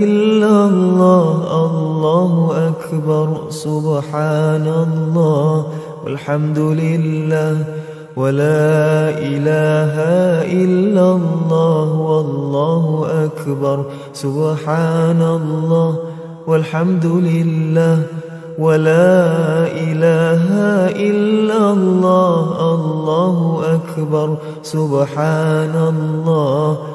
إلا الله الله أكبر سبحان الله والحمد لله ولا إله إلا الله والله أكبر سبحان الله والحمد لله ولا إله إلا الله الله أكبر سبحان الله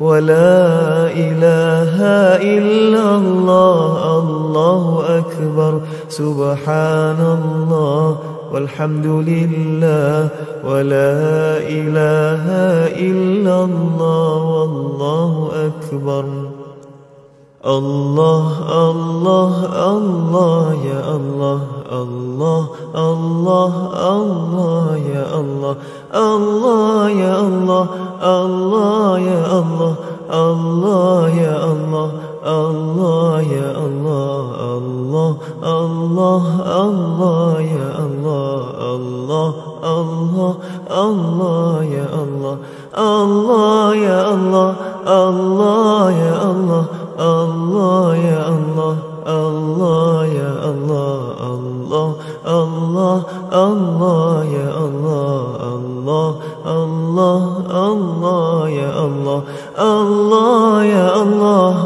ولا إله إلا الله الله أكبر سبحان الله والحمد لله ولا إله إلا الله والله أكبر الله الله الله يا الله الله الله الله يا الله الله يا الله الله يا الله الله يا الله الله يا الله الله الله الله يا الله الله الله الله يا الله الله يا الله الله يا الله الله يا الله الله Allah Allah ya Allah Allah Allah Allah ya Allah Allah ya Allah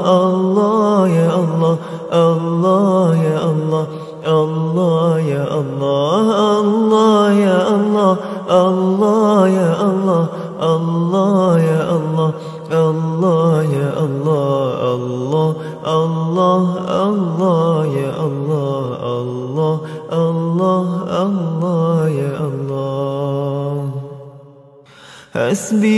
تسبيح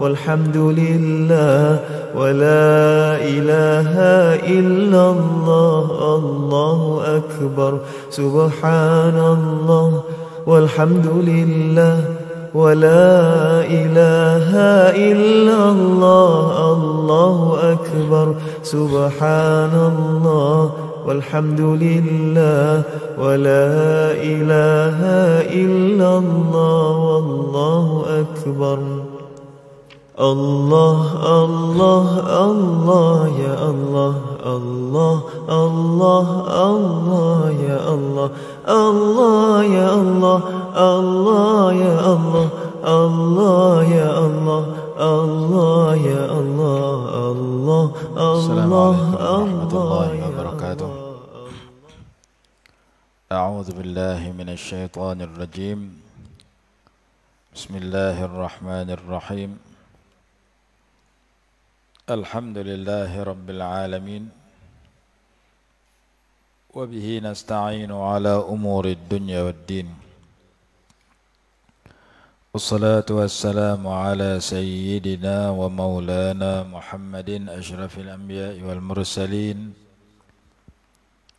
والحمد لله ولا إله إلا الله الله أكبر سبحان الله والحمد لله ولا إله إلا الله الله أكبر سبحان الله والحمد لله ولا إله إلا الله والله أكبر الله الله الله يا الله الله الله الله يا الله الله يا الله الله يا الله الله يا الله الله يا الله الله الله ورحمة الله وبركاته أعوذ بالله من الشيطان الرجيم بسم الله الرحمن الرحيم الحمد لله رب العالمين وبه نستعين على أمور الدنيا والدين والصلاة والسلام على سيدنا ومولانا محمد أشرف الأنبياء والمرسلين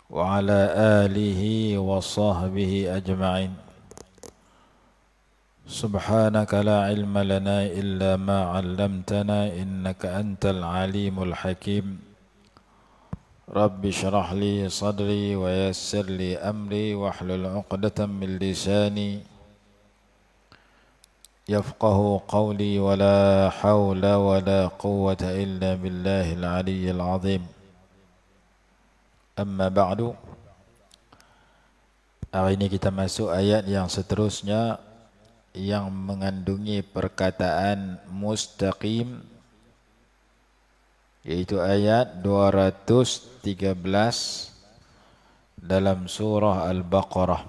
وعلى آله وصحبه أجمعين سبحانك لا علم لنا إلا ما علمتنا إنك أنت العليم الحكيم رب اشرح لي صدري ويسر لي أمري واحلل عقدة من لساني يفقه قولي ولا حول ولا قوة إلا بالله العلي العظيم أما بعد أعيني كتاب سؤال masuk yang seterusnya yang mengandungi perkataan mustaqim yaitu ayat 213 dalam surah al-baqarah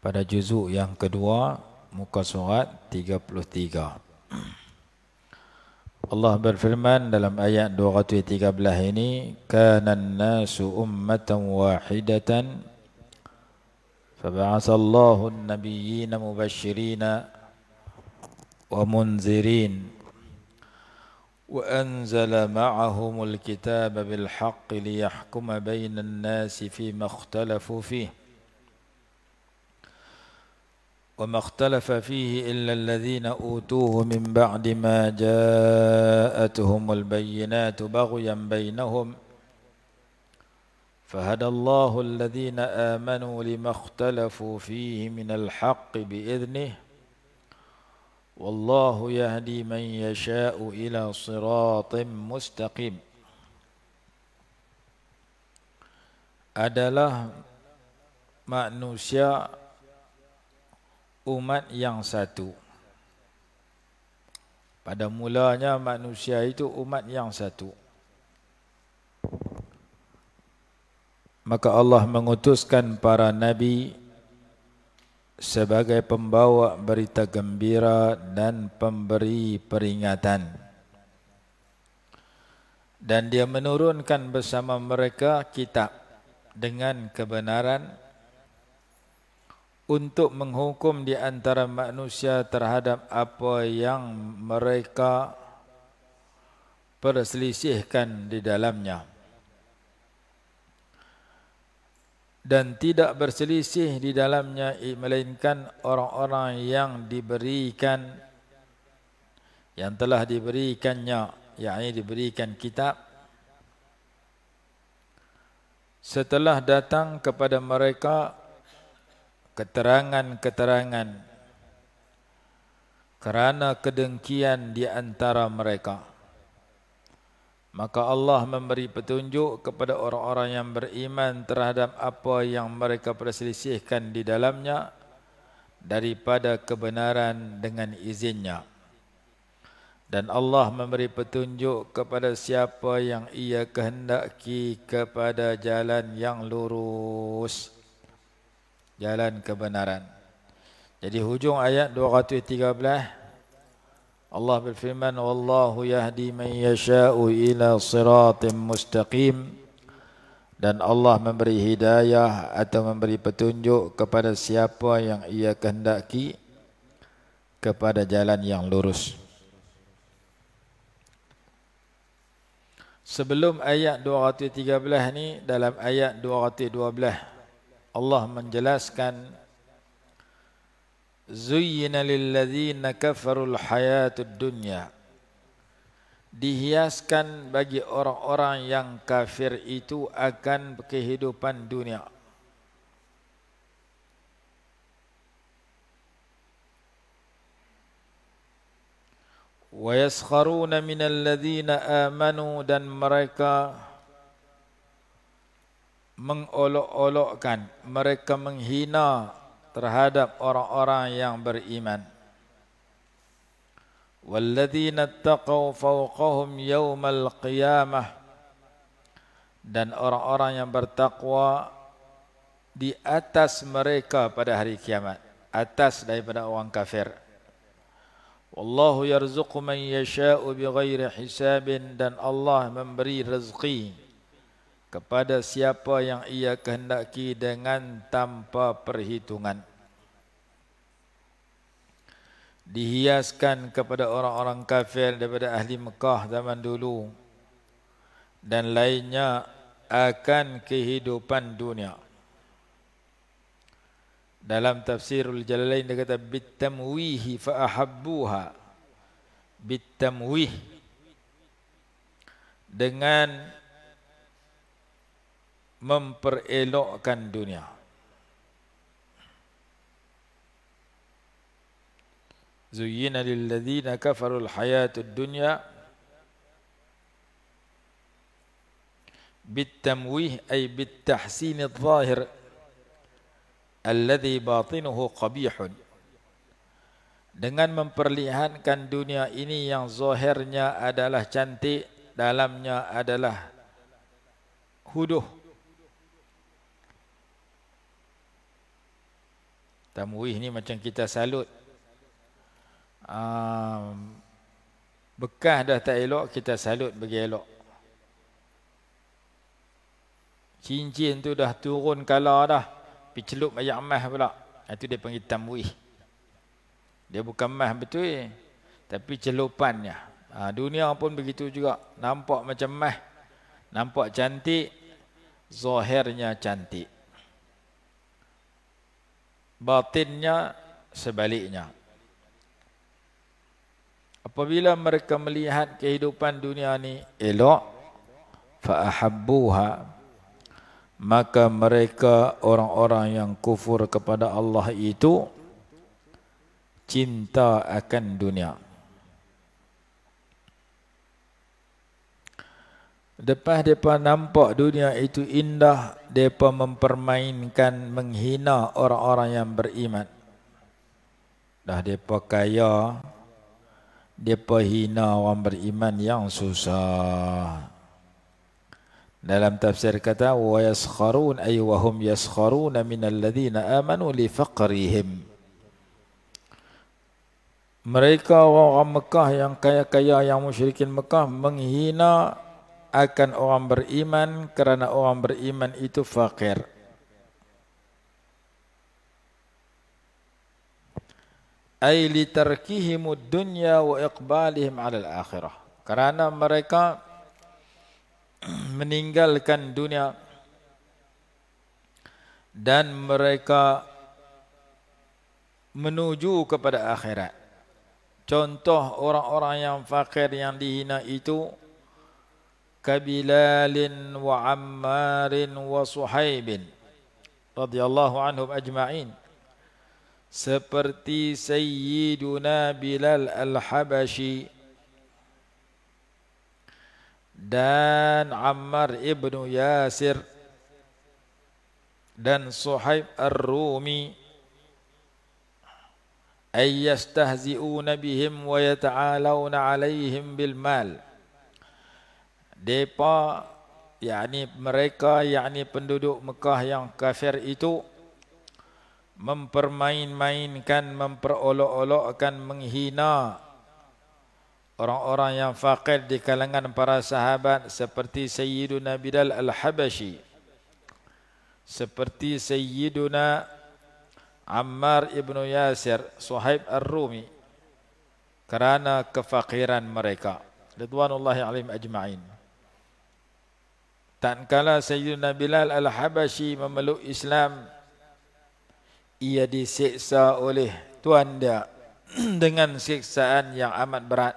pada juzuk yang kedua muka surat 33 Allah berfirman dalam ayat 213 ini kanan nasu ummatan wahidatan فبعث الله النبيين مبشرين ومنذرين وأنزل معهم الكتاب بالحق ليحكم بين الناس فيما اختلفوا فيه وما اختلف فيه إلا الذين أوتوه من بعد ما جاءتهم البينات بغيا بينهم ۖ فهدى الله الذين آمنوا لما اختلفوا فيه من الحق بإذنه والله يهدي من يشاء إلى صراط مستقيم adalah manusia umat yang satu. Pada mulanya manusia itu umat yang satu maka Allah mengutuskan para nabi sebagai pembawa berita gembira dan pemberi peringatan dan dia menurunkan bersama mereka kitab dengan kebenaran untuk menghukum di antara manusia terhadap apa yang mereka perselisihkan di dalamnya. dan tidak berselisih di dalamnya melainkan orang-orang yang diberikan yang telah diberikannya yakni diberikan kitab setelah datang kepada mereka keterangan-keterangan kerana kedengkian di antara mereka Maka Allah memberi petunjuk kepada orang-orang yang beriman terhadap apa yang mereka perselisihkan di dalamnya daripada kebenaran dengan izinnya. Dan Allah memberi petunjuk kepada siapa yang ia kehendaki kepada jalan yang lurus. Jalan kebenaran. Jadi hujung ayat 213. 213. Allah berfirman wallahu yahdi man yasha'u ila siratim mustaqim dan Allah memberi hidayah atau memberi petunjuk kepada siapa yang ia kehendaki kepada jalan yang lurus Sebelum ayat 213 ni dalam ayat 212 Allah menjelaskan Zuyyina lilladzina kafarul hayatud dunya Dihiaskan bagi orang-orang yang kafir itu akan kehidupan dunia ويسخرون من الذين آمنوا dan mereka mengolok-olokkan mereka menghina terhadap orang-orang yang beriman. وَالَّذِينَ اتَّقَوْ فَوْقَهُمْ يَوْمَ الْقِيَامَةِ Dan orang-orang yang bertakwa di atas mereka pada hari kiamat. Atas daripada orang kafir. وَاللَّهُ يَرْزُقُ مَنْ يَشَاءُ بِغَيْرِ حِسَابٍ Dan Allah memberi rezeki kepada siapa yang ia kehendaki dengan tanpa perhitungan dihiaskan kepada orang-orang kafir daripada ahli Mekah zaman dulu dan lainnya akan kehidupan dunia dalam tafsirul jalalain dia kata bitamwihi fa ahabbuha bitamwih dengan memperelokkan dunia. Zuyyina lil ladzina kafaru al hayatud dunya bitamwih ay bitahsin adh-dhahir alladhi batinuhu qabihun dengan memperlihatkan dunia ini yang zahirnya adalah cantik dalamnya adalah huduh Tamwih ni macam kita salut. Um, bekah dah tak elok, kita salut bagi elok. Cincin tu dah turun kala dah. Pergi celup ayat emas pula. Itu ha, dia panggil tamwih. Dia bukan emas betul. Eh? Tapi celupannya. Ha, dunia pun begitu juga. Nampak macam emas. Nampak cantik. Zahirnya cantik batinnya sebaliknya. Apabila mereka melihat kehidupan dunia ini elok, fa'ahabbuha, maka mereka orang-orang yang kufur kepada Allah itu cinta akan dunia. Lepas mereka nampak dunia itu indah, mereka mempermainkan, menghina orang-orang yang beriman. Dah mereka kaya, mereka hina orang beriman yang susah. Dalam tafsir kata, وَيَسْخَرُونَ أَيُوَهُمْ يَسْخَرُونَ مِنَ الَّذِينَ آمَنُوا لِفَقْرِهِمْ Mereka orang-orang Mekah yang kaya-kaya yang musyrikin Mekah menghina akan orang beriman kerana orang beriman itu fakir. Ai li tarkihim dunya wa iqbalihim 'ala al-akhirah. Kerana mereka meninggalkan dunia dan mereka menuju kepada akhirat. Contoh orang-orang yang fakir yang dihina itu كبلال وعمار وصحيب radhiyallahu anhum ajma'in seperti Sayyiduna Bilal Al-Habashi dan Ammar ibnu Yasir dan Suhaib Ar-Rumi ay yastahzi'una bihim wa yata'alawna alaihim bil mal depa yakni mereka yakni penduduk Mekah yang kafir itu mempermain-mainkan memperolok-olokkan menghina orang-orang yang fakir di kalangan para sahabat seperti Sayyiduna Bilal Al-Habashi seperti Sayyiduna Ammar Ibn Yasir Suhaib Ar-Rumi kerana kefakiran mereka Ridwanullahi Alim Ajma'in Tatkala Sayyidina Bilal Al-Habashi memeluk Islam, ia disiksa oleh tuan dia dengan siksaan yang amat berat.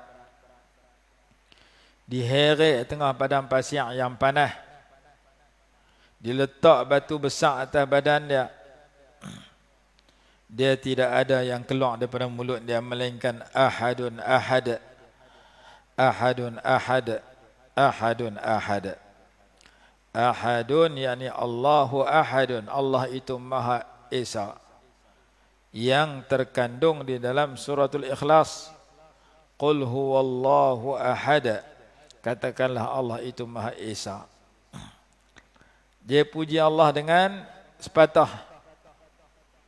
Diheret tengah padang pasir yang panah, Diletak batu besar atas badan dia. Dia tidak ada yang keluar daripada mulut dia melainkan ahadun ahad. Ahadun ahad. Ahadun ahad. Ahadun ahad ahadun yani Allahu ahadun Allah itu Maha Esa yang terkandung di dalam suratul ikhlas qul huwallahu ahad katakanlah Allah itu Maha Esa dia puji Allah dengan sepatah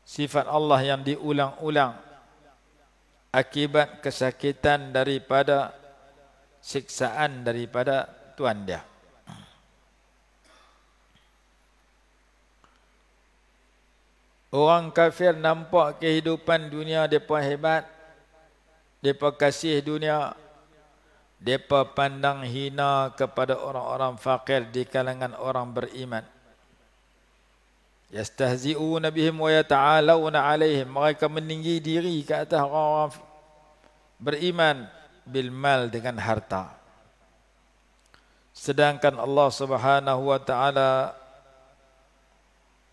sifat Allah yang diulang-ulang akibat kesakitan daripada siksaan daripada Tuhan dia Orang kafir nampak kehidupan dunia depa hebat. Depa kasih dunia. Depa pandang hina kepada orang-orang fakir di kalangan orang beriman. Yastahzi'una bihim wa yata'alawna 'alaihim. Mereka meninggi diri ke atas orang-orang beriman bil mal dengan harta. Sedangkan Allah Subhanahu wa taala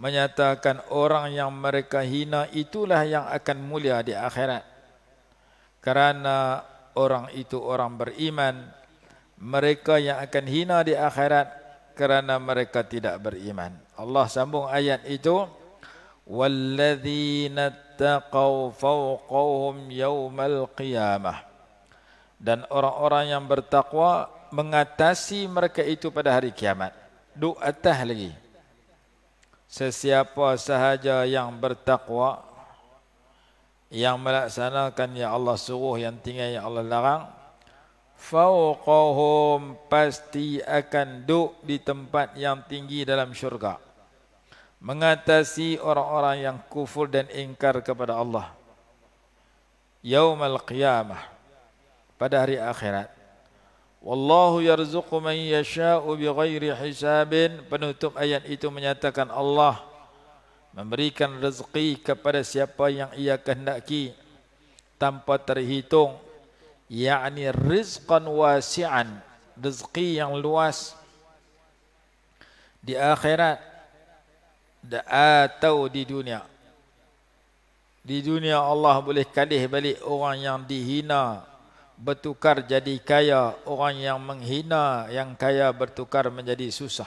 menyatakan orang yang mereka hina itulah yang akan mulia di akhirat kerana orang itu orang beriman mereka yang akan hina di akhirat kerana mereka tidak beriman Allah sambung ayat itu walladzina taqaw fawqahum yawmal qiyamah dan orang-orang yang bertakwa mengatasi mereka itu pada hari kiamat duk atas lagi sesiapa sahaja yang bertakwa yang melaksanakan yang Allah suruh yang tinggal yang Allah larang fauqahum pasti akan duduk di tempat yang tinggi dalam syurga mengatasi orang-orang yang kufur dan ingkar kepada Allah yaumal qiyamah pada hari akhirat Wallahu yarzuqu man yasha'u bighairi hisabin. Penutup ayat itu menyatakan Allah memberikan rezeki kepada siapa yang ia kehendaki tanpa terhitung. Yani rizqan wasi'an, rezeki yang luas di akhirat atau di dunia. Di dunia Allah boleh kadih balik orang yang dihina bertukar jadi kaya orang yang menghina yang kaya bertukar menjadi susah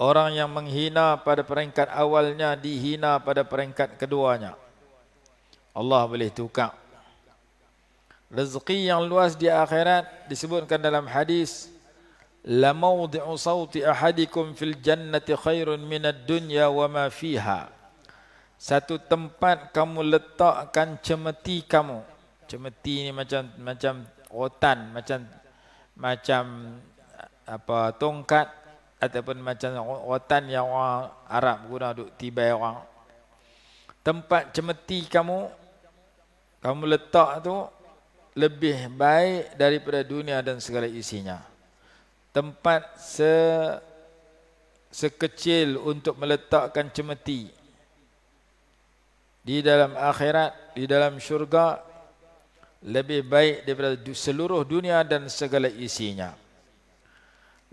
orang yang menghina pada peringkat awalnya dihina pada peringkat keduanya Allah boleh tukar rezeki yang luas di akhirat disebutkan dalam hadis la mawdi'u sawti ahadikum fil jannati khairun minad dunya wa ma fiha satu tempat kamu letakkan cemeti kamu cemeti ni macam macam rotan macam macam apa tongkat ataupun macam rotan yang orang Arab guna duk tiba orang tempat cemeti kamu kamu letak tu lebih baik daripada dunia dan segala isinya tempat se sekecil untuk meletakkan cemeti di dalam akhirat di dalam syurga lebih baik daripada seluruh dunia dan segala isinya.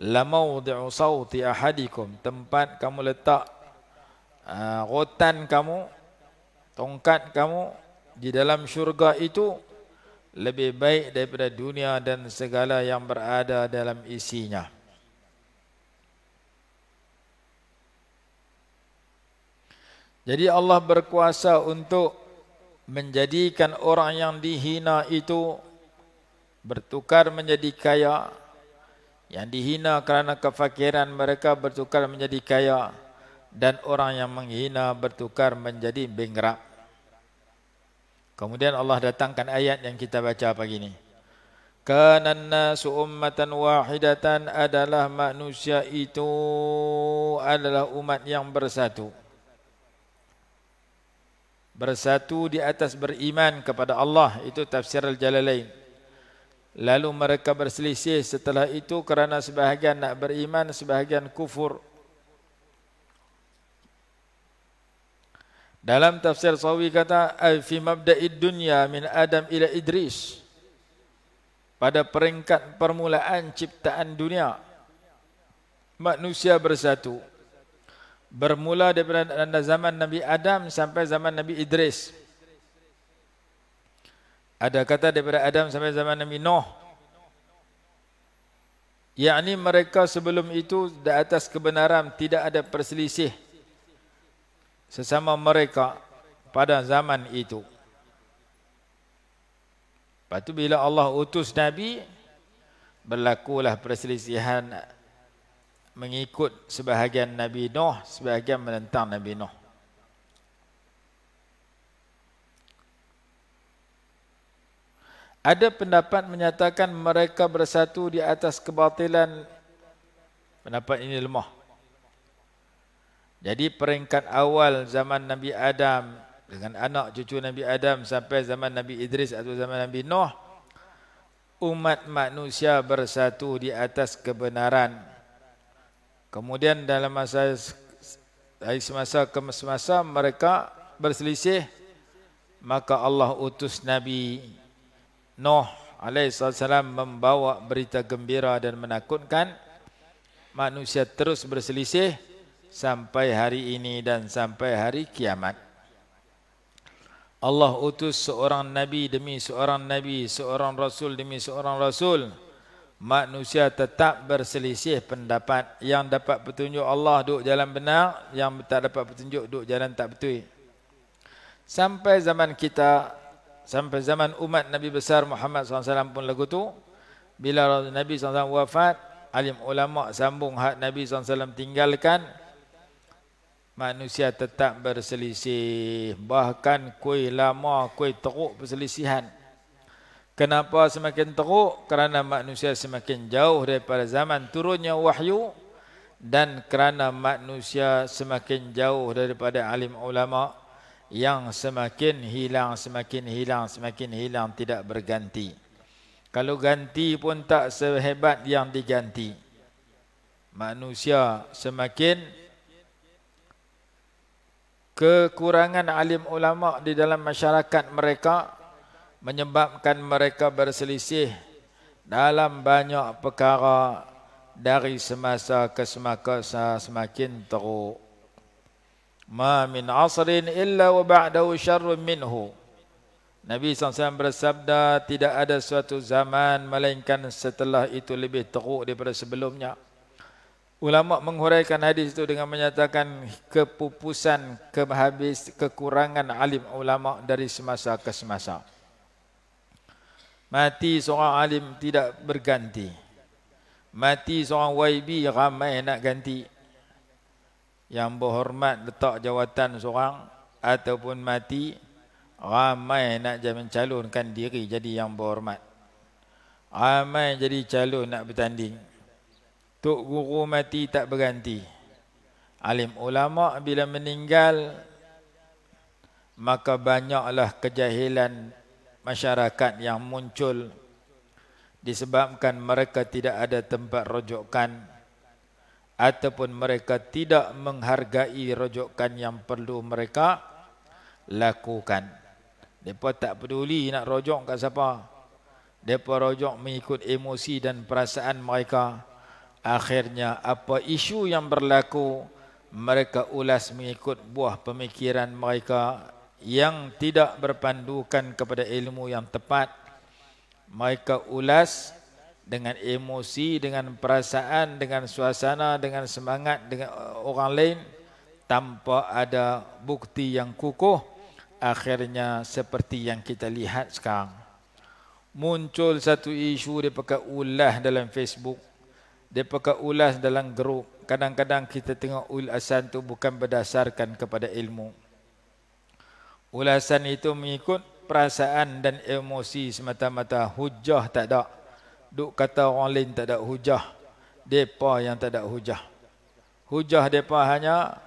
La mawdi'u sawti ahadikum, tempat kamu letak uh, rotan kamu, tongkat kamu di dalam syurga itu lebih baik daripada dunia dan segala yang berada dalam isinya. Jadi Allah berkuasa untuk menjadikan orang yang dihina itu bertukar menjadi kaya yang dihina kerana kefakiran mereka bertukar menjadi kaya dan orang yang menghina bertukar menjadi bingrak kemudian Allah datangkan ayat yang kita baca pagi ini kanan nasu ummatan wahidatan adalah manusia itu adalah umat yang bersatu bersatu di atas beriman kepada Allah itu tafsir al-Jalalain. Lalu mereka berselisih setelah itu kerana sebahagian nak beriman sebahagian kufur. Dalam tafsir Sawi kata fi mabda'id dunya min Adam ila Idris. Pada peringkat permulaan ciptaan dunia manusia bersatu bermula daripada zaman Nabi Adam sampai zaman Nabi Idris. Ada kata daripada Adam sampai zaman Nabi Nuh. Yakni mereka sebelum itu di atas kebenaran tidak ada perselisih sesama mereka pada zaman itu. Lepas itu bila Allah utus Nabi, berlakulah perselisihan mengikut sebahagian Nabi Nuh, sebahagian menentang Nabi Nuh. Ada pendapat menyatakan mereka bersatu di atas kebatilan. Pendapat ini lemah. Jadi peringkat awal zaman Nabi Adam dengan anak cucu Nabi Adam sampai zaman Nabi Idris atau zaman Nabi Nuh umat manusia bersatu di atas kebenaran. Kemudian dalam masa dari semasa ke semasa mereka berselisih maka Allah utus Nabi Nuh alaihissalam membawa berita gembira dan menakutkan manusia terus berselisih sampai hari ini dan sampai hari kiamat. Allah utus seorang Nabi demi seorang Nabi, seorang Rasul demi seorang Rasul manusia tetap berselisih pendapat yang dapat petunjuk Allah duk jalan benar yang tak dapat petunjuk duk jalan tak betul sampai zaman kita sampai zaman umat Nabi besar Muhammad SAW pun lagu tu bila Nabi SAW wafat alim ulama sambung hak Nabi SAW tinggalkan manusia tetap berselisih bahkan kui lama kui teruk perselisihan Kenapa semakin teruk? Kerana manusia semakin jauh daripada zaman turunnya wahyu dan kerana manusia semakin jauh daripada alim ulama yang semakin hilang, semakin hilang, semakin hilang tidak berganti. Kalau ganti pun tak sehebat yang diganti. Manusia semakin kekurangan alim ulama di dalam masyarakat mereka menyebabkan mereka berselisih dalam banyak perkara dari semasa ke semasa semakin teruk. Ma min asrin illa wa ba'dahu syarrun minhu. Nabi SAW bersabda tidak ada suatu zaman melainkan setelah itu lebih teruk daripada sebelumnya. Ulama menghuraikan hadis itu dengan menyatakan kepupusan, kehabis, kekurangan alim ulama dari semasa ke semasa. Mati seorang alim tidak berganti. Mati seorang YB ramai nak ganti. Yang berhormat letak jawatan seorang ataupun mati ramai nak jadi calonkan diri jadi yang berhormat. Ramai jadi calon nak bertanding. Tok guru mati tak berganti. Alim ulama bila meninggal maka banyaklah kejahilan masyarakat yang muncul disebabkan mereka tidak ada tempat rojokan ataupun mereka tidak menghargai rojokan yang perlu mereka lakukan. Depa tak peduli nak rojok ke siapa. Depa rojok mengikut emosi dan perasaan mereka. Akhirnya apa isu yang berlaku mereka ulas mengikut buah pemikiran mereka yang tidak berpandukan kepada ilmu yang tepat mereka ulas dengan emosi dengan perasaan dengan suasana dengan semangat dengan eh, orang lain tanpa ada bukti yang kukuh akhirnya seperti yang kita lihat sekarang muncul satu isu dia pakai ulah dalam Facebook dia ulas dalam grup kadang-kadang kita tengok ulasan asan tu bukan berdasarkan kepada ilmu Ulasan itu mengikut perasaan dan emosi semata-mata. Hujah tak ada. Duk kata orang lain tak ada hujah. Depa yang tak ada hujah. Hujah depa hanya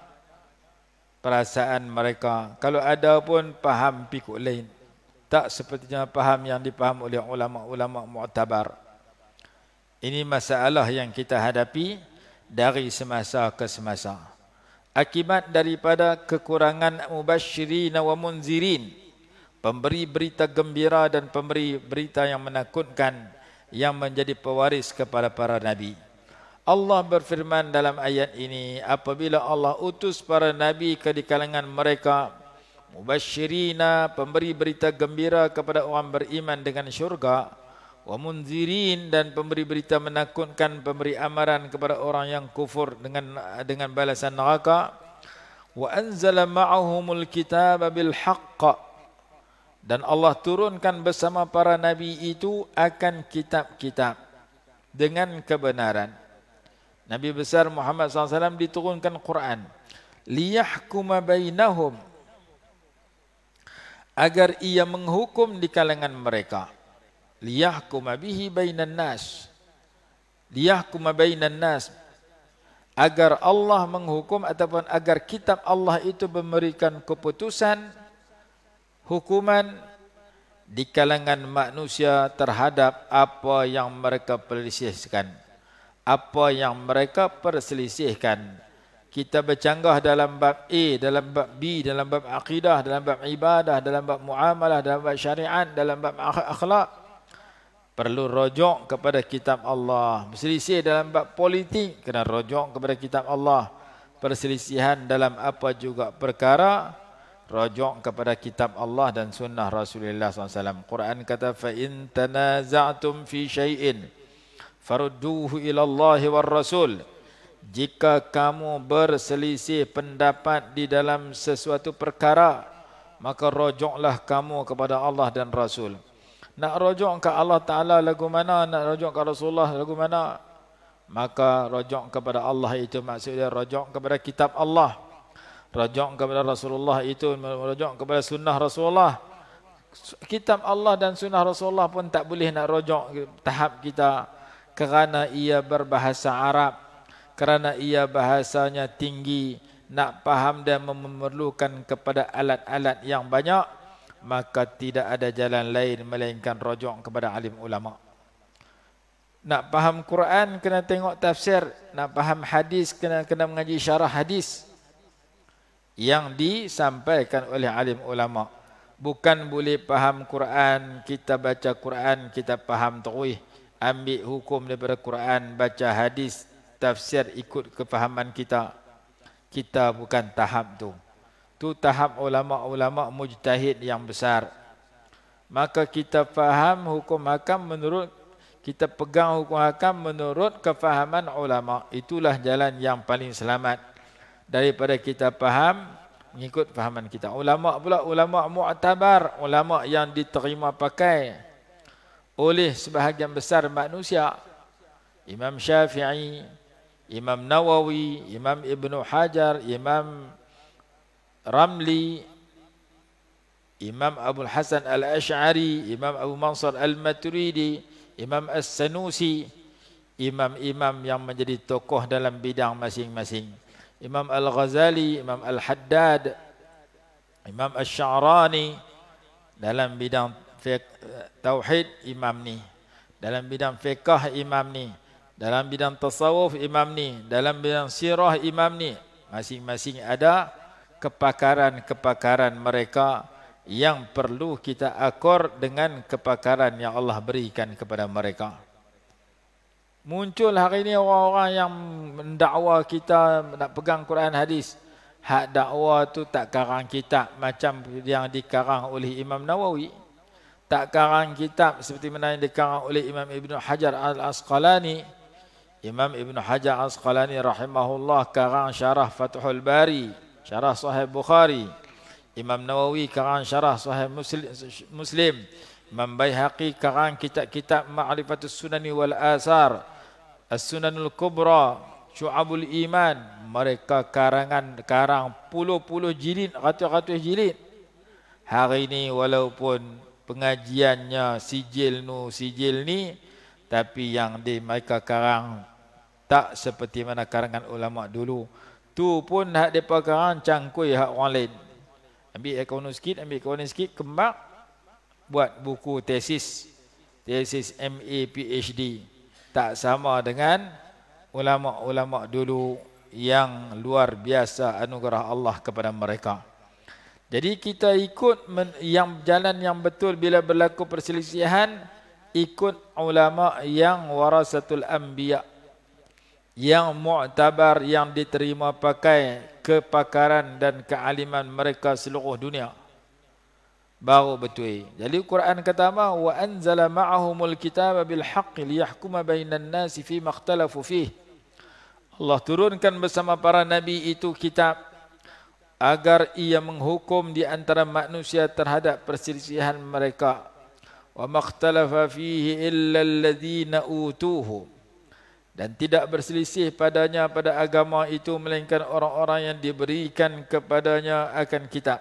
perasaan mereka. Kalau ada pun faham pikul lain. Tak sepertinya faham yang dipaham oleh ulama-ulama mu'tabar. Ini masalah yang kita hadapi dari semasa ke semasa akibat daripada kekurangan mubashirin wa munzirin pemberi berita gembira dan pemberi berita yang menakutkan yang menjadi pewaris kepada para nabi Allah berfirman dalam ayat ini apabila Allah utus para nabi ke di kalangan mereka mubashirina pemberi berita gembira kepada orang beriman dengan syurga wa munzirin dan pemberi berita menakutkan pemberi amaran kepada orang yang kufur dengan dengan balasan neraka wa anzala ma'ahumul kitaba bil haqq dan Allah turunkan bersama para nabi itu akan kitab-kitab dengan kebenaran Nabi besar Muhammad SAW diturunkan Quran liyahkuma bainahum agar ia menghukum di kalangan mereka liyahkum bihi bainan nas liyahkum bainan nas agar Allah menghukum ataupun agar kitab Allah itu memberikan keputusan hukuman di kalangan manusia terhadap apa yang mereka perselisihkan apa yang mereka perselisihkan kita bercanggah dalam bab A, dalam bab B, dalam bab akidah, dalam bab ibadah, dalam bab muamalah, dalam bab syariat, dalam bab akhlak perlu rojok kepada kitab Allah. Berselisih dalam bab politik, kena rojok kepada kitab Allah. Perselisihan dalam apa juga perkara, rojok kepada kitab Allah dan sunnah Rasulullah SAW. Quran kata, فَإِن تَنَازَعْتُمْ فِي شَيْءٍ فَرُدُّوهُ إِلَى اللَّهِ Rasul. Jika kamu berselisih pendapat di dalam sesuatu perkara, maka rojoklah kamu kepada Allah dan Rasul. Nak rujuk ke Allah Ta'ala lagu mana? Nak rujuk ke Rasulullah lagu mana? Maka rujuk kepada Allah itu maksudnya rujuk kepada kitab Allah. Rujuk kepada Rasulullah itu rujuk kepada sunnah Rasulullah. Kitab Allah dan sunnah Rasulullah pun tak boleh nak rujuk tahap kita kerana ia berbahasa Arab. Kerana ia bahasanya tinggi. Nak faham dan memerlukan kepada alat-alat yang banyak maka tidak ada jalan lain melainkan rojok kepada alim ulama. Nak faham Quran kena tengok tafsir, nak faham hadis kena kena mengaji syarah hadis yang disampaikan oleh alim ulama. Bukan boleh faham Quran, kita baca Quran, kita faham tauhid, ambil hukum daripada Quran, baca hadis, tafsir ikut kefahaman kita. Kita bukan tahap tu. Itu tahap ulama-ulama mujtahid yang besar. Maka kita faham hukum hakam menurut kita pegang hukum hakam menurut kefahaman ulama. Itulah jalan yang paling selamat daripada kita faham mengikut fahaman kita. Ulama pula ulama mu'tabar, ulama yang diterima pakai oleh sebahagian besar manusia. Imam Syafi'i, Imam Nawawi, Imam Ibn Hajar, Imam Ramli, Imam Abu Hasan Al-Ash'ari, Imam Abu Mansur Al-Maturidi, Imam As-Sanusi, imam-imam yang menjadi tokoh dalam bidang masing-masing. Imam Al-Ghazali, Imam Al-Haddad, Imam Al-Sha'rani dalam bidang tauhid imam ni. Dalam bidang fiqah imam ni. Dalam bidang tasawuf imam ni. Dalam bidang sirah imam ni. Masing-masing ada kepakaran-kepakaran mereka yang perlu kita akur dengan kepakaran yang Allah berikan kepada mereka. Muncul hari ini orang-orang yang mendakwa kita nak pegang Quran hadis. Hak dakwa tu tak karang kitab macam yang dikarang oleh Imam Nawawi. Tak karang kitab seperti mana yang dikarang oleh Imam Ibn Hajar Al-Asqalani. Imam Ibn Hajar Al-Asqalani rahimahullah karang syarah Fathul Bari. Bari syarah sahih Bukhari Imam Nawawi karang syarah sahih Muslim Imam Bayhaqi karang kitab-kitab Ma'rifatus Sunani wal Asar As-Sunanul Kubra Syu'abul Iman mereka karangan karang puluh-puluh jilid ratus-ratus jilid hari ini walaupun pengajiannya sijil nu sijil ni tapi yang di mereka karang tak seperti mana karangan ulama dulu Tu pun hak depa kan cangkui hak orang lain. Ambil ekonomi sikit, ambil ekonomi sikit, kembang buat buku tesis. Tesis MA PhD. Tak sama dengan ulama-ulama dulu yang luar biasa anugerah Allah kepada mereka. Jadi kita ikut yang jalan yang betul bila berlaku perselisihan ikut ulama yang warasatul anbiya yang mu'tabar yang diterima pakai kepakaran dan kealiman mereka seluruh dunia baru betul. Jadi Quran kata apa? Wa anzala ma'ahumul kitaba bil haqqi liyahkuma bainan nas fi makhtalafu fihi. Allah turunkan bersama para nabi itu kitab agar ia menghukum di antara manusia terhadap perselisihan mereka. Wa makhtalafa fihi illa alladhina utuhu dan tidak berselisih padanya pada agama itu melainkan orang-orang yang diberikan kepadanya akan kitab.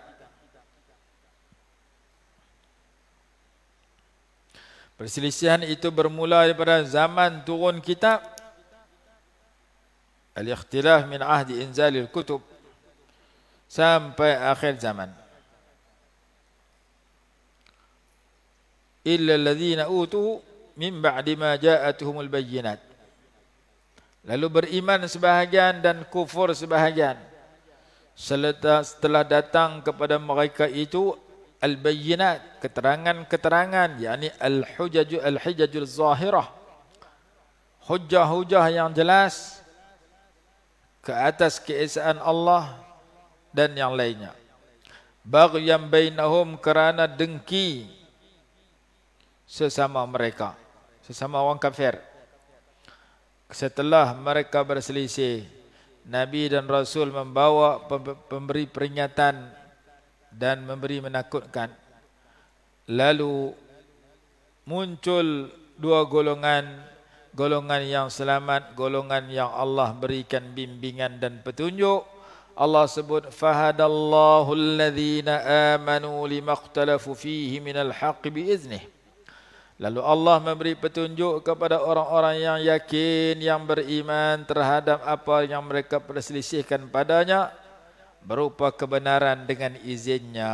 Perselisihan itu bermula daripada zaman turun kitab. Al-ikhtilaf min ahdi inzalil kutub sampai akhir zaman. Illa alladhina utu min ba'di ma ja'atuhumul bayyinat. Lalu beriman sebahagian dan kufur sebahagian. Setelah datang kepada mereka itu al-bayyinat, keterangan-keterangan, yakni al-hujaj al-hijajul zahirah. Hujah-hujah yang jelas ke atas keesaan Allah dan yang lainnya. Baghyan bainahum kerana dengki sesama mereka, sesama orang kafir setelah mereka berselisih nabi dan rasul membawa pemberi peringatan dan memberi menakutkan lalu muncul dua golongan golongan yang selamat golongan yang Allah berikan bimbingan dan petunjuk Allah sebut fahadallahu alladhina amanu limaqtalafu fihi minal haqqi biiznihi Lalu Allah memberi petunjuk kepada orang-orang yang yakin, yang beriman terhadap apa yang mereka perselisihkan padanya berupa kebenaran dengan izinnya,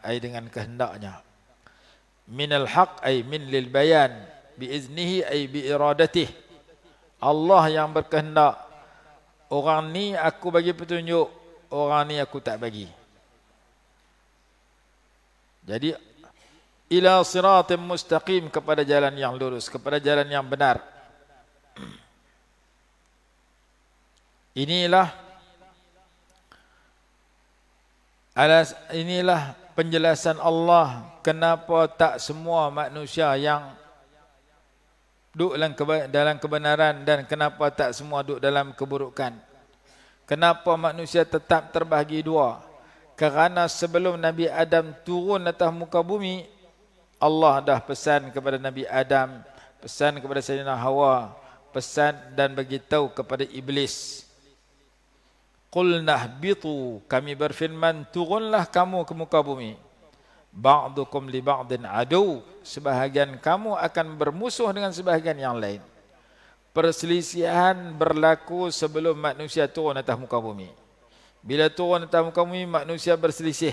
ay dengan kehendaknya. Min al-haq ay min lil bayan bi iznihi ay bi iradatih. Allah yang berkehendak orang ni aku bagi petunjuk, orang ni aku tak bagi. Jadi ila siratim mustaqim kepada jalan yang lurus kepada jalan yang benar inilah alas inilah penjelasan Allah kenapa tak semua manusia yang duduk dalam kebenaran dan kenapa tak semua duduk dalam keburukan kenapa manusia tetap terbahagi dua kerana sebelum Nabi Adam turun atas muka bumi Allah dah pesan kepada Nabi Adam, pesan kepada Sayyidina Hawa, pesan dan beritahu kepada Iblis. Qulnah bitu, kami berfirman, turunlah kamu ke muka bumi. Ba'dukum li ba'din adu, sebahagian kamu akan bermusuh dengan sebahagian yang lain. Perselisihan berlaku sebelum manusia turun atas muka bumi. Bila turun atas muka bumi, manusia berselisih.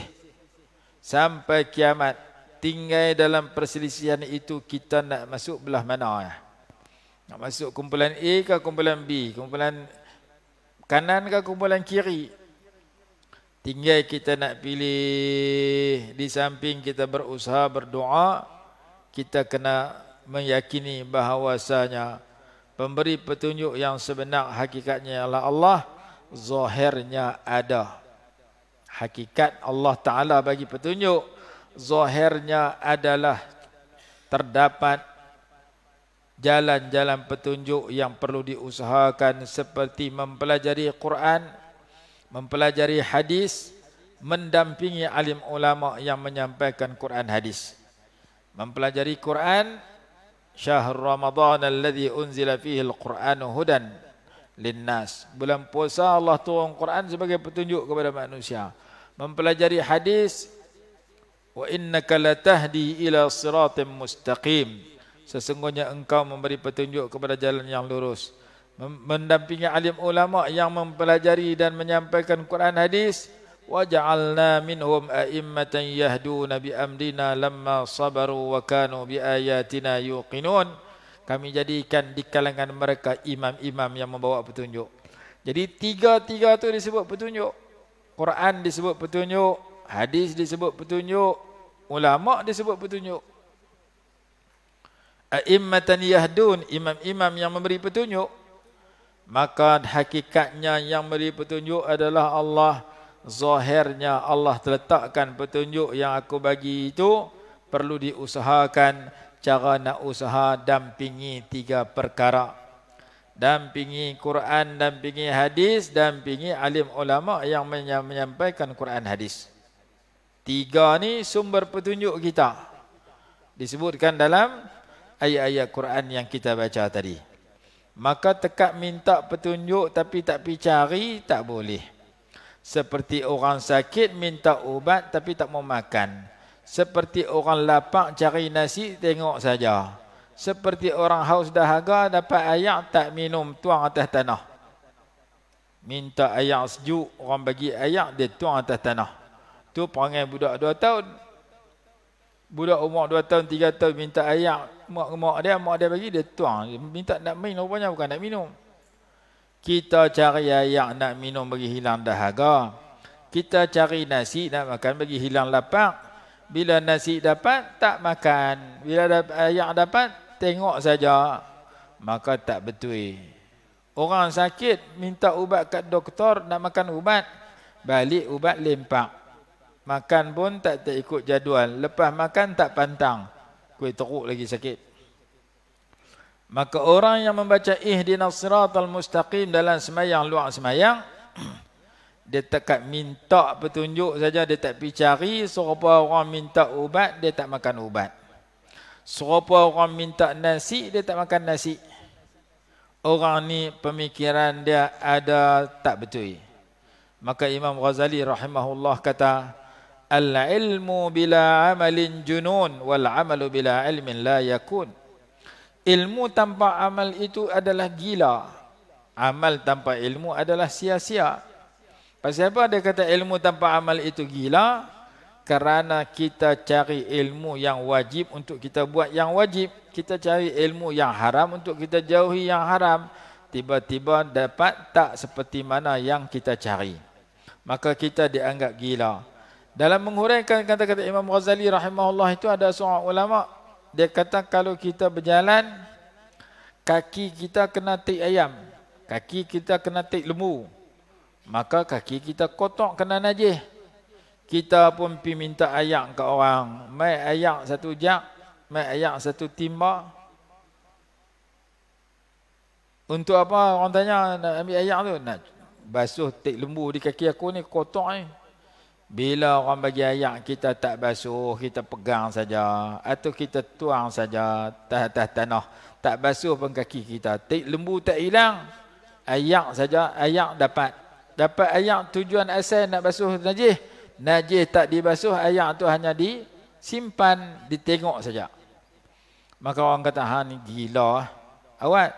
Sampai kiamat, tinggal dalam perselisihan itu kita nak masuk belah mana ya? Nak masuk kumpulan A ke kumpulan B? Kumpulan kanan ke kumpulan kiri? Tinggal kita nak pilih di samping kita berusaha berdoa kita kena meyakini bahawasanya pemberi petunjuk yang sebenar hakikatnya ialah Allah zahirnya ada hakikat Allah Ta'ala bagi petunjuk Zohernya adalah terdapat jalan-jalan petunjuk yang perlu diusahakan seperti mempelajari Quran, mempelajari hadis, mendampingi alim ulama yang menyampaikan Quran hadis. Mempelajari Quran Syahr Ramadan alladhi unzila fihi al-Quran hudan linnas. Bulan puasa Allah turun Quran sebagai petunjuk kepada manusia. Mempelajari hadis wa innaka latahdi ila siratim mustaqim sesungguhnya engkau memberi petunjuk kepada jalan yang lurus mendampingi alim ulama yang mempelajari dan menyampaikan Quran hadis wa ja'alna minhum a'immatan yahduna bi amrina lamma sabaru wa kanu bi ayatina yuqinun kami jadikan di kalangan mereka imam-imam yang membawa petunjuk jadi tiga-tiga itu disebut petunjuk Quran disebut petunjuk Hadis disebut petunjuk, ulama disebut petunjuk. A'immatan yahdun, imam-imam yang memberi petunjuk. Maka hakikatnya yang memberi petunjuk adalah Allah. Zahirnya Allah terletakkan petunjuk yang aku bagi itu perlu diusahakan cara nak usaha dampingi tiga perkara. Dampingi Quran, dampingi hadis, dampingi alim ulama yang menyampaikan Quran hadis. Tiga ni sumber petunjuk kita. Disebutkan dalam ayat-ayat Quran yang kita baca tadi. Maka tekak minta petunjuk tapi tak pergi cari, tak boleh. Seperti orang sakit minta ubat tapi tak mau makan. Seperti orang lapak cari nasi, tengok saja. Seperti orang haus dahaga dapat air tak minum, tuang atas tanah. Minta air sejuk, orang bagi air dia tuang atas tanah. Tu perangai budak 2 tahun. Budak umur 2 tahun, 3 tahun minta ayam. Mak mak dia, mak dia bagi, dia tuang. Minta nak main, rupanya bukan nak minum. Kita cari ayam nak minum bagi hilang dahaga. Kita cari nasi nak makan bagi hilang lapar. Bila nasi dapat, tak makan. Bila ayam dapat, tengok saja. Maka tak betul. Orang sakit, minta ubat kat doktor, nak makan ubat. Balik ubat lempak. Makan pun tak terikut jadual. Lepas makan tak pantang. Kuih teruk lagi sakit. Maka orang yang membaca ihdina al mustaqim dalam semayang luar semayang. dia tak minta petunjuk saja. Dia tak pergi cari. Serupa orang minta ubat. Dia tak makan ubat. Serupa orang minta nasi. Dia tak makan nasi. Orang ni pemikiran dia ada tak betul. Maka Imam Ghazali rahimahullah Kata. Al-ilmu bila amalin junun wal amalu bila ilmin la yakun. Ilmu tanpa amal itu adalah gila. Amal tanpa ilmu adalah sia-sia. Pasal apa dia kata ilmu tanpa amal itu gila? Kerana kita cari ilmu yang wajib untuk kita buat yang wajib. Kita cari ilmu yang haram untuk kita jauhi yang haram. Tiba-tiba dapat tak seperti mana yang kita cari. Maka kita dianggap gila. Gila. Dalam menghuraikan kata-kata Imam Ghazali rahimahullah itu ada seorang ulama dia kata kalau kita berjalan kaki kita kena tik ayam, kaki kita kena tik lembu. Maka kaki kita kotor kena najis. Kita pun pergi minta ayak ke orang. Mai ayak satu jak, mai ayak satu timba. Untuk apa orang tanya nak ambil ayak tu? Nak basuh tik lembu di kaki aku ni kotor ni. Eh. Bila orang bagi ayak kita tak basuh, kita pegang saja atau kita tuang saja atas tanah. Tak basuh pun kaki kita. Lembu tak hilang. Ayak saja, ayak dapat. Dapat ayak tujuan asal nak basuh najis. Najis tak dibasuh, ayak tu hanya di simpan ditengok saja. Maka orang kata, ha ni gila. Ah. Awak,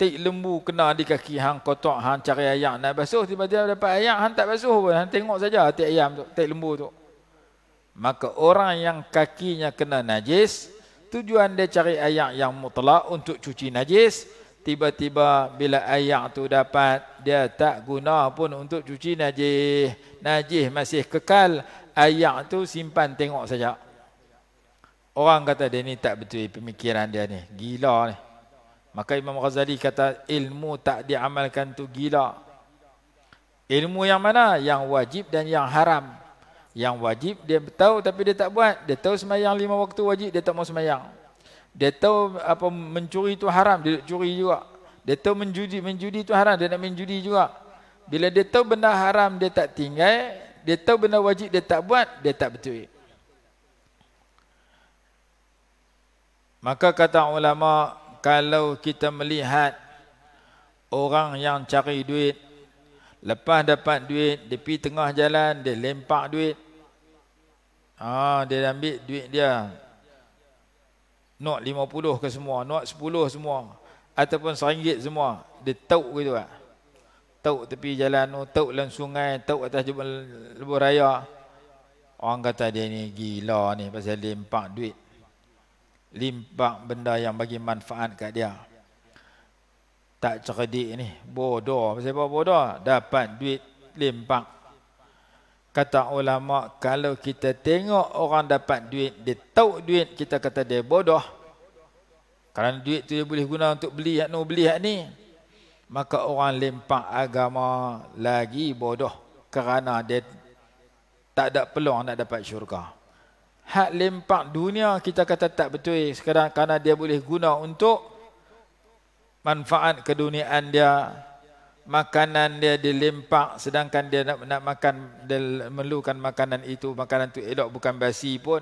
tik lembu kena di kaki hang kotak hang cari ayam nak basuh tiba-tiba dapat ayam hang tak basuh pun hang tengok saja tik ayam tu tik lembu tu maka orang yang kakinya kena najis tujuan dia cari ayam yang mutlak untuk cuci najis tiba-tiba bila ayam tu dapat dia tak guna pun untuk cuci najis najis masih kekal ayam tu simpan tengok saja orang kata dia ni tak betul pemikiran dia ni gila ni Maka Imam Ghazali kata ilmu tak diamalkan tu gila. Ilmu yang mana? Yang wajib dan yang haram. Yang wajib dia tahu tapi dia tak buat. Dia tahu semayang lima waktu wajib, dia tak mau semayang. Dia tahu apa mencuri itu haram, dia curi juga. Dia tahu menjudi, menjudi itu haram, dia nak menjudi juga. Bila dia tahu benda haram, dia tak tinggal. Dia tahu benda wajib, dia tak buat, dia tak betul. Maka kata ulama, kalau kita melihat orang yang cari duit lepas dapat duit di pi tengah jalan dia lempak duit ah dia ambil duit dia not 50 ke semua not 10 semua ataupun RM1 semua dia tauk gitu ah tauk tepi jalan tu tauk dalam sungai tauk atas lebuh raya orang kata dia ni gila ni pasal lempak duit limpah benda yang bagi manfaat kat dia. Tak cerdik ni, bodoh. Pasal apa bodoh? Dapat duit limpah. Kata ulama, kalau kita tengok orang dapat duit, dia tahu duit, kita kata dia bodoh. Kerana duit tu dia boleh guna untuk beli yang nak beli yang ni. Maka orang limpah agama lagi bodoh. Kerana dia tak ada peluang nak dapat syurga hak lempak dunia kita kata tak betul eh, sekarang karena dia boleh guna untuk manfaat keduniaan dia makanan dia dilempak sedangkan dia nak, nak makan dia memerlukan makanan itu makanan tu elok bukan basi pun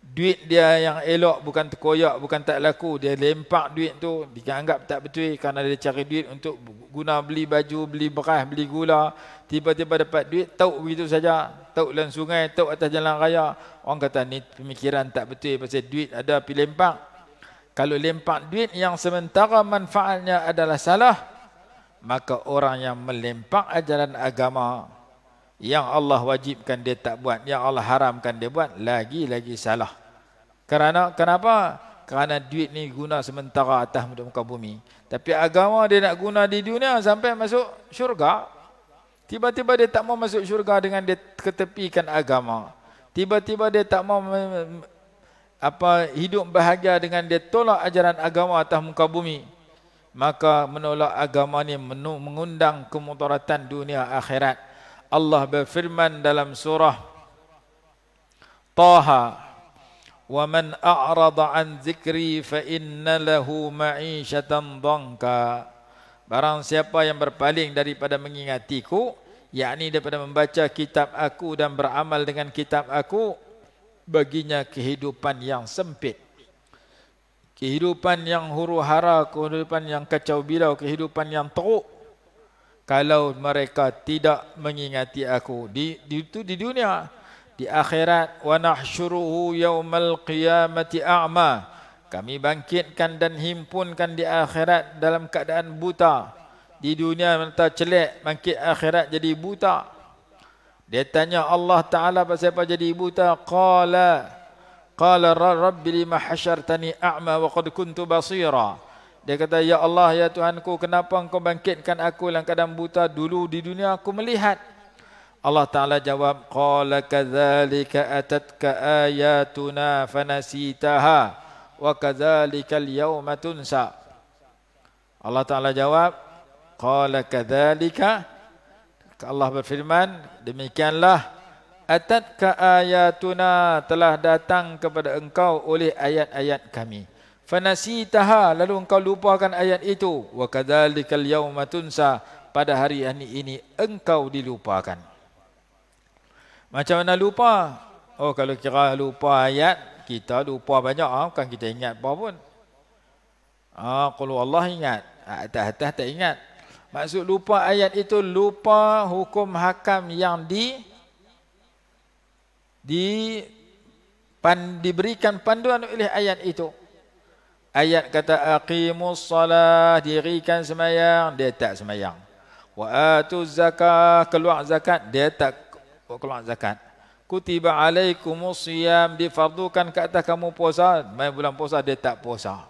duit dia yang elok bukan terkoyak bukan tak laku dia lempak duit tu dianggap tak betul eh, Karena dia cari duit untuk guna beli baju beli beras beli gula tiba-tiba dapat duit tahu begitu saja tau dalam sungai, tau atas jalan raya. Orang kata ni pemikiran tak betul pasal duit ada pergi lempak. Kalau lempak duit yang sementara manfaatnya adalah salah, maka orang yang melempak ajaran agama yang Allah wajibkan dia tak buat, yang Allah haramkan dia buat, lagi-lagi salah. Kerana kenapa? Kerana duit ni guna sementara atas muka bumi. Tapi agama dia nak guna di dunia sampai masuk syurga, Tiba-tiba dia tak mau masuk syurga dengan dia ketepikan agama. Tiba-tiba dia tak mau apa hidup bahagia dengan dia tolak ajaran agama atas muka bumi. Maka menolak agama ni mengundang kemudaratan dunia akhirat. Allah berfirman dalam surah Taha Wa man a'rada an zikri fa inna lahu ma'ishatan dhanka Barang siapa yang berpaling daripada mengingatiku yakni daripada membaca kitab aku dan beramal dengan kitab aku baginya kehidupan yang sempit kehidupan yang huru hara kehidupan yang kacau bilau kehidupan yang teruk kalau mereka tidak mengingati aku di, di itu di dunia di akhirat wa nahsyuruhu yaumal qiyamati a'ma kami bangkitkan dan himpunkan di akhirat dalam keadaan buta di dunia mata celak bangkit akhirat jadi buta dia tanya Allah taala pasal apa jadi buta qala qala rabbi lima hasyartani a'ma wa qad kuntu basira dia kata ya Allah ya Tuhanku kenapa engkau bangkitkan aku dalam keadaan buta dulu di dunia aku melihat Allah taala jawab qala kadzalika atatka ayatuna fanasitaha wa kadzalika al Allah taala jawab Qala kadzalika Allah berfirman demikianlah Atat ka ayatuna telah datang kepada engkau oleh ayat-ayat kami fanasitaha lalu engkau lupakan ayat itu wa kadzalikal yauma pada hari ini, ini engkau dilupakan macam mana lupa oh kalau kira lupa ayat kita lupa banyak ah bukan kita ingat apa pun ah kalau Allah ingat ah, atas-atas tak ingat Maksud lupa ayat itu lupa hukum hakam yang di di pan, diberikan panduan oleh ayat itu. Ayat kata aqimus solah dirikan semayang dia tak semayang. Wa atu zakah keluar zakat dia tak keluar zakat. Kutiba alaikumus siyam difardukan kata kamu puasa, main bulan puasa dia tak puasa.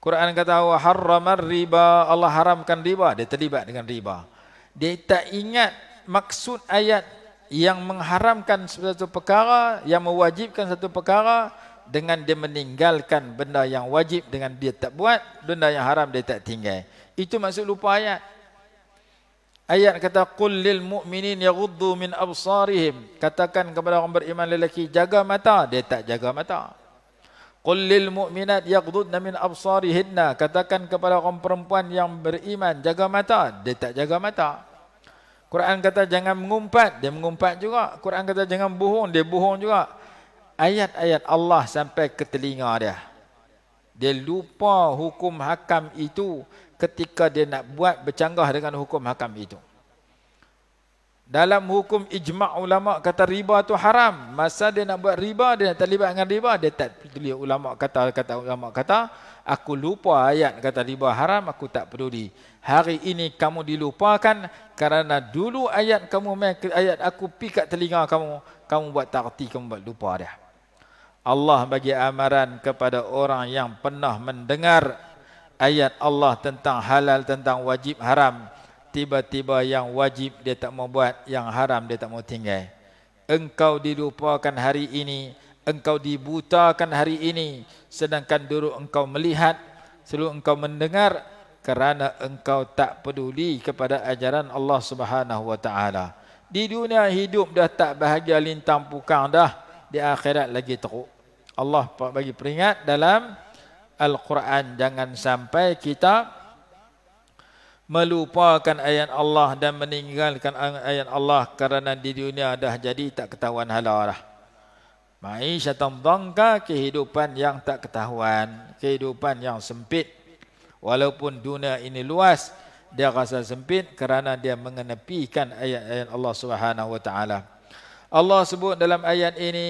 Quran kata wa harramar riba Allah haramkan riba dia terlibat dengan riba. Dia tak ingat maksud ayat yang mengharamkan satu perkara yang mewajibkan satu perkara dengan dia meninggalkan benda yang wajib dengan dia tak buat benda yang haram dia tak tinggal. Itu maksud lupa ayat. Ayat kata qul lil mu'minin yaghuddu min absarihim katakan kepada orang beriman lelaki jaga mata dia tak jaga mata Qul mukminat mu'minat namin min absarihinna katakan kepada kaum perempuan yang beriman jaga mata dia tak jaga mata Quran kata jangan mengumpat dia mengumpat juga Quran kata jangan bohong dia bohong juga ayat-ayat Allah sampai ke telinga dia dia lupa hukum hakam itu ketika dia nak buat bercanggah dengan hukum hakam itu dalam hukum ijma' ulama' kata riba tu haram. Masa dia nak buat riba, dia nak terlibat dengan riba. Dia tak peduli ulama' kata, kata ulama' kata. Aku lupa ayat kata riba haram, aku tak peduli. Hari ini kamu dilupakan kerana dulu ayat kamu ayat aku pi kat telinga kamu. Kamu buat tak reti, kamu buat lupa dia. Allah bagi amaran kepada orang yang pernah mendengar ayat Allah tentang halal, tentang wajib haram tiba-tiba yang wajib dia tak mau buat, yang haram dia tak mau tinggal. Engkau dilupakan hari ini, engkau dibutakan hari ini, sedangkan dulu engkau melihat, selalu engkau mendengar kerana engkau tak peduli kepada ajaran Allah Subhanahu wa taala. Di dunia hidup dah tak bahagia lintang pukang dah, di akhirat lagi teruk. Allah bagi peringat dalam Al-Quran jangan sampai kita melupakan ayat Allah dan meninggalkan ayat Allah kerana di dunia dah jadi tak ketahuan halalah. Ma'isyatan dhanka kehidupan yang tak ketahuan, kehidupan yang sempit. Walaupun dunia ini luas, dia rasa sempit kerana dia mengenepikan ayat-ayat Allah Subhanahu wa taala. Allah sebut dalam ayat ini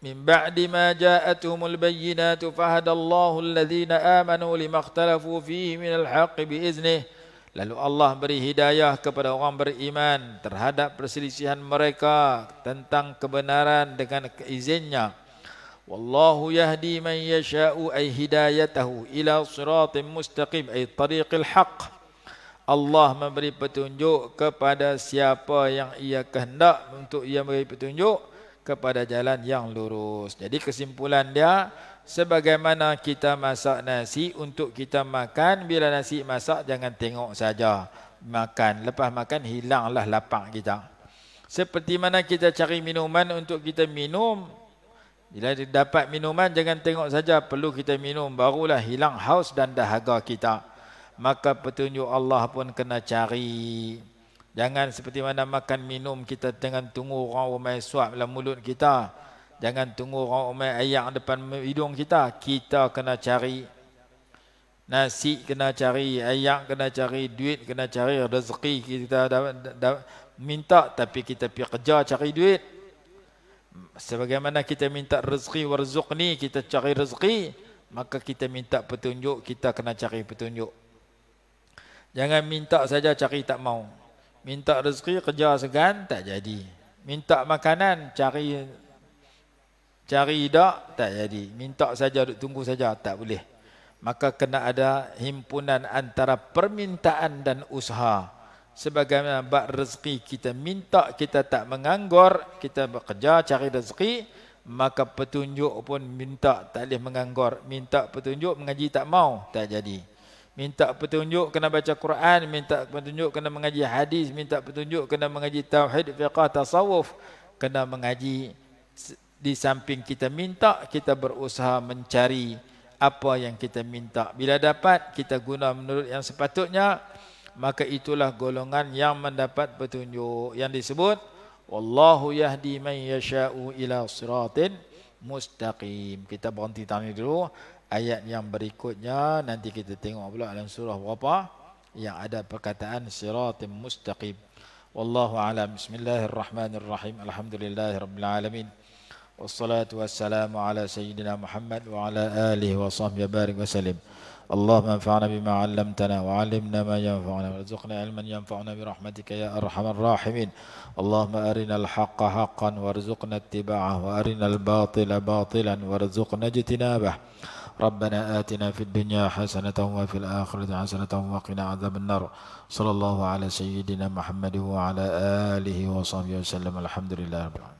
من بعد ما جاءتهم البينات فهدى الله الذين آمنوا لما اختلفوا فيه من الحق بإذنه Lalu Allah beri hidayah kepada orang beriman terhadap perselisihan mereka tentang kebenaran dengan izinnya. Wallahu yahdi man yasha'u ay hidayatahu ila siratin mustaqim ay tariqil haq. Allah memberi petunjuk kepada siapa yang ia kehendak untuk ia memberi petunjuk kepada jalan yang lurus. Jadi kesimpulan dia sebagaimana kita masak nasi untuk kita makan bila nasi masak jangan tengok saja makan lepas makan hilanglah lapang kita. Seperti mana kita cari minuman untuk kita minum bila dapat minuman jangan tengok saja perlu kita minum barulah hilang haus dan dahaga kita. Maka petunjuk Allah pun kena cari. Jangan seperti mana makan minum kita dengan tunggu orang umai suap dalam mulut kita. Jangan tunggu orang umai ayak depan hidung kita. Kita kena cari nasi kena cari, ayak kena cari, duit kena cari, rezeki kita dapat, dapat minta tapi kita pergi kerja cari duit. Sebagaimana kita minta rezeki warzuk ni kita cari rezeki, maka kita minta petunjuk, kita kena cari petunjuk. Jangan minta saja cari tak mau. Minta rezeki kerja segan tak jadi. Minta makanan cari cari dak tak jadi. Minta saja duk tunggu saja tak boleh. Maka kena ada himpunan antara permintaan dan usaha. Sebagaimana bak rezeki kita minta kita tak menganggur, kita bekerja cari rezeki, maka petunjuk pun minta tak boleh menganggur. Minta petunjuk mengaji tak mau, tak jadi minta petunjuk kena baca Quran, minta petunjuk kena mengaji hadis, minta petunjuk kena mengaji tauhid, fiqh, tasawuf, kena mengaji di samping kita minta kita berusaha mencari apa yang kita minta. Bila dapat kita guna menurut yang sepatutnya maka itulah golongan yang mendapat petunjuk yang disebut wallahu yahdi man yasha'u ila siratin mustaqim. Kita berhenti tadi dulu ayat yang berikutnya nanti kita tengok pula dalam surah berapa yang ada perkataan siratim mustaqim wallahu alam bismillahirrahmanirrahim alhamdulillahirabbil alamin wassalatu wassalamu ala sayyidina muhammad wa ala alihi wa sahbihi barik wa salim اللهم انفعنا بما علمتنا وعلمنا ما ينفعنا وارزقنا علما ينفعنا برحمتك يا ارحم الراحمين اللهم ارنا الحق حقا وارزقنا اتباعه وارنا الباطل باطلا وارزقنا اجتنابه ربنا آتنا في الدنيا حسنة وفي الآخرة حسنة وقنا عذاب النار صلى الله على سيدنا محمد وعلى آله وصحبه وسلم الحمد لله رب العالمين